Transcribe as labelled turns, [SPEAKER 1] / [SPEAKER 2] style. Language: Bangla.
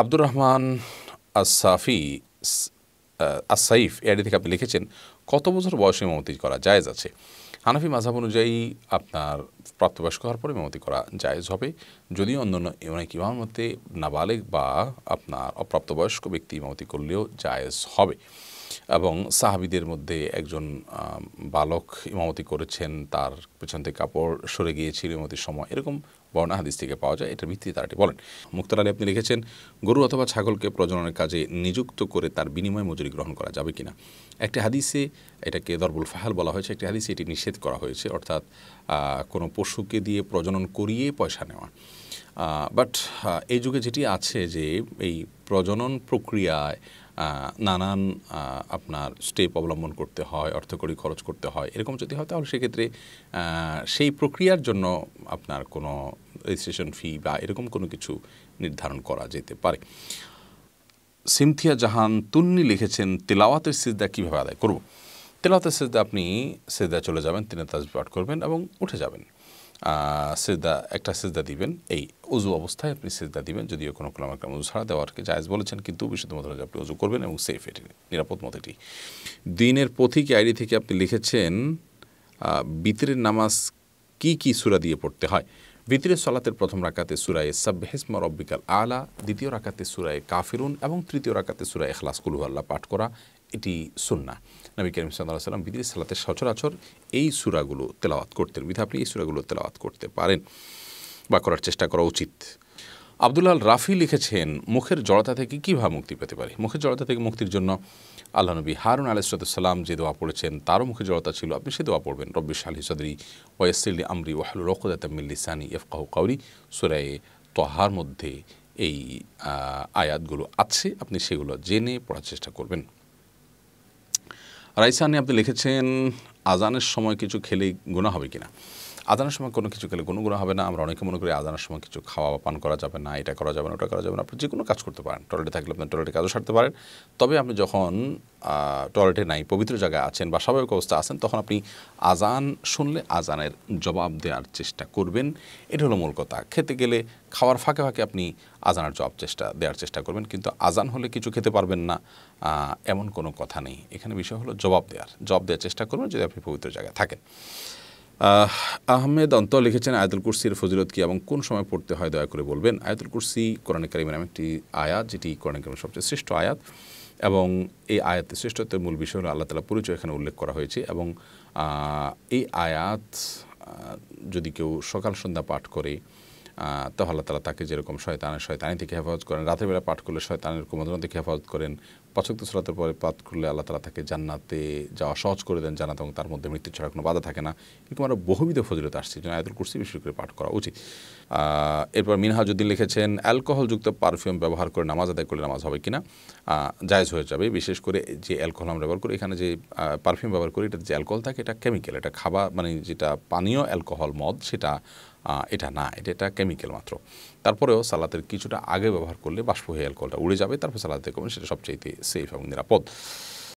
[SPEAKER 1] আব্দুর রহমান আসাফি আসাইফ এআডি থেকে আপনি লিখেছেন কত বছর বয়সে ইমামতি করা জায়েজ আছে হানাফি মাঝাব অনুযায়ী আপনার প্রাপ্তবয়স্ক হওয়ার পরে ইমামতি করা জায়েজ হবে যদিও অন্যান্য অনেক মধ্যে নাবালেগ বা আপনার অপ্রাপ্তবয়স্ক ব্যক্তি ইমামতি করলেও জায়েজ হবে এবং সাহাবিদের মধ্যে একজন বালক ইমামতি করেছেন তার পেছন থেকে কাপড় সরে গিয়েছিল ইমামতির সময় এরকম বর্ণা হাদিস থেকে পাওয়া যায় এটার ভিত্তিতে তারাটি বলেন মুক্তার আলী আপনি লিখেছেন গরু অথবা ছাগলকে প্রজননের কাজে নিযুক্ত করে তার বিনিময় মজুরি গ্রহণ করা যাবে কিনা একটি হাদিসে এটাকে দরবুল ফাহাল বলা হয়েছে একটি হাদিসে এটি নিষেধ করা হয়েছে অর্থাৎ কোনো পশুকে দিয়ে প্রজনন করিয়ে পয়সা নেওয়া বাট এই যুগে যেটি আছে যে এই প্রজনন প্রক্রিয়ায় নানান আপনার স্টেপ অবলম্বন করতে হয় অর্থকরী খরচ করতে হয় এরকম যদি হয় তাহলে সেক্ষেত্রে সেই প্রক্রিয়ার জন্য আপনার কোনো রেজিস্ট্রেশন ফি বা এরকম কোনো কিছু নির্ধারণ করা যেতে পারে সিমথিয়া জাহান তুন্নি লিখেছেন তেলাওয়াতের সিদ্ধা কীভাবে আদায় করব তেলাওয়াতের সিজদা আপনি সিদ্ধা চলে যাবেন তিনি তাজ পাঠ করবেন এবং উঠে যাবেন সিজদা একটা সেজদা দিবেন এই উজু অবস্থায় আপনি সেজদা দিবেন যদিও কোনো কোনো একটা উজু ছাড়া দেওয়ারকে জায়জ বলেছেন কিন্তু বিশুদ্ধ মতো আপনি উজু করবেন এবং সেফ এটি নিরাপদ মত এটি দিনের পথিক আইডি থেকে আপনি লিখেছেন বিতরের নামাজ কি কি সুরা দিয়ে পড়তে হয় বিতরের সলাতের প্রথম রাকাতে সুরায় সাব্বেহেসমা রব্বিকাল আলা দ্বিতীয় রাকাতে সুরায় কাফিরুন এবং তৃতীয় রাকাতে সুরায় এখলাস কুলুহাল্লা পাঠ করা এটি সুন্না নবী করিম সাল্লাহ সাল্লাম বিধি সালাতে সচরাচর এই সুরাগুলো তেলাওয়াত করতেন বিধি আপনি এই সুরাগুলো তেলাওয়াত করতে পারেন বা করার চেষ্টা করা উচিত আবদুল্লাহ রাফি লিখেছেন মুখের জড়তা থেকে কীভাবে মুক্তি পেতে পারি মুখের জড়তা থেকে মুক্তির জন্য আল্লাহ নবী হারুন আলাইসালাম যে দোয়া পড়েছেন তারও মুখে জড়তা ছিল আপনি সে দোয়া পড়বেন রব্বিশ আলি সদরি ওয়াসিল আমরি ওয়াহল রকদাতামিল্লিসানি ইফকাহ কাউরি সুরায়ে তহার মধ্যে এই আয়াতগুলো আছে আপনি সেগুলো জেনে পড়ার চেষ্টা করবেন রাইসানি আপনি লিখেছেন আজানের সময় কিছু খেলে গুণা হবে কিনা আজানের সময় কোনো কিছু খেলে গুণগুণ হবে না আমরা অনেকে মনে করি আজানের সময় কিছু খাওয়া বা পান করা যাবে না এটা করা যাবে না ওটা করা যাবে না আপনি যে কোনো কাজ করতে পারেন টয়লেটে থাকলে আপনি টয়লেটে কাজও সারতে পারেন তবে আপনি যখন টয়লেটে নাই পবিত্র জায়গায় আছেন বা স্বাভাবিক অবস্থা আছেন তখন আপনি আজান শুনলে আজানের জবাব দেওয়ার চেষ্টা করবেন এটা হলো মূল কথা খেতে গেলে খাওয়ার ফাঁকে ফাঁকে আপনি আজানের জবাব চেষ্টা দেওয়ার চেষ্টা করবেন কিন্তু আজান হলে কিছু খেতে পারবেন না এমন কোনো কথা নেই এখানে বিষয় হলো জবাব দেওয়ার জবাব দেওয়ার চেষ্টা করবেন যদি আপনি পবিত্র জায়গায় থাকেন আহমেদ অন্ত লিখেছেন আয়াতুল কুরসির ফজিলত কি এবং কোন সময় পড়তে হয় দয়া করে বলবেন আয়াতুল কুরসি কোরআন করিমের একটি আয়াত যেটি কোরআন করিমের সবচেয়ে শ্রেষ্ঠ আয়াত এবং এই আয়াতের শ্রেষ্ঠত্বের মূল বিষয় হল আল্লাহ তালা পরিচয় এখানে উল্লেখ করা হয়েছে এবং এই আয়াত যদি কেউ সকাল সন্ধ্যা পাঠ করে তাহলে আল্লাহ তালা তাকে যেরকম শয়তানের শয়তানি থেকে হেফাজত করেন রাতের বেলা পাঠ করলে শয়তানের কুমন্ত্রণ থেকে হেফাজত করেন পাঁচক সলাতের পরে পাত করলে আল্লাহ তালা তাকে জান্নাতে যাওয়া সহজ করে দেন জানাতে এবং তার মধ্যে মৃত্যু ছাড়া কোনো বাধা থাকে না এরকম আরও বহুবিধ ফজিলত আসছে যেন আয়তুল কুরসি বিশেষ করে পাঠ করা উচিত এরপর মিনহাজুদ্দিন লিখেছেন অ্যালকোহলযুক্ত পারফিউম ব্যবহার করে নামাজ আদায় করলে নামাজ হবে কিনা জায়জ হয়ে যাবে বিশেষ করে যে অ্যালকোহল আমরা ব্যবহার করি এখানে যে পারফিউম ব্যবহার করি এটা যে অ্যালকোহল থাকে এটা কেমিক্যাল এটা খাবার মানে যেটা পানীয় অ্যালকোহল মদ সেটা এটা না এটা এটা কেমিক্যাল মাত্র তারপরেও সালাতের কিছুটা আগে ব্যবহার করলে বাষ্প হয়ে অ্যালকোহলটা উড়ে যাবে তারপর সালাতে কমে সেটা সবচেয়ে safe, a pod.